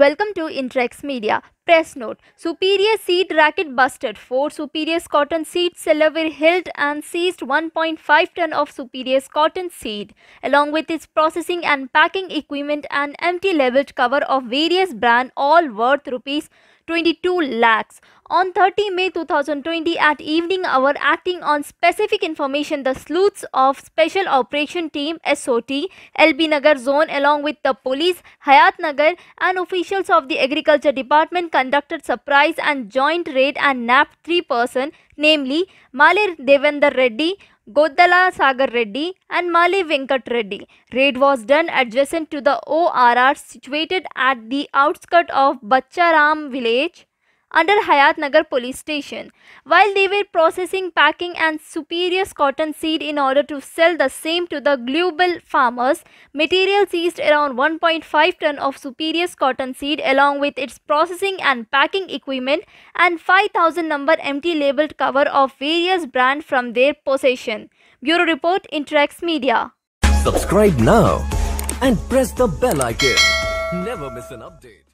Welcome to Intrex Media. Press note. Superior seed racket busted. Four Superior's cotton seed seller were held and seized 1.5 ton of Superior's cotton seed, along with its processing and packing equipment and empty labeled cover of various brand all worth rupees 22 lakhs. On 30 May 2020 at evening hour acting on specific information the sleuths of Special Operation Team SOT LB Nagar zone along with the police Hayat Nagar and officials of the Agriculture Department conducted surprise and joint raid and nabbed three persons, namely Malir Devendra Reddy Godala Sagar Reddy and Mali Venkat Reddy. Raid was done adjacent to the ORR situated at the outskirts of Bacharam village under Hayat Nagar police station. While they were processing, packing and superior cotton seed in order to sell the same to the global farmers, material seized around 1.5 ton of superior cotton seed along with its processing and packing equipment and 5000 number empty labeled cover of various brand from their possession. Bureau Report Interacts Media. Subscribe now and press the bell icon. Never miss an update.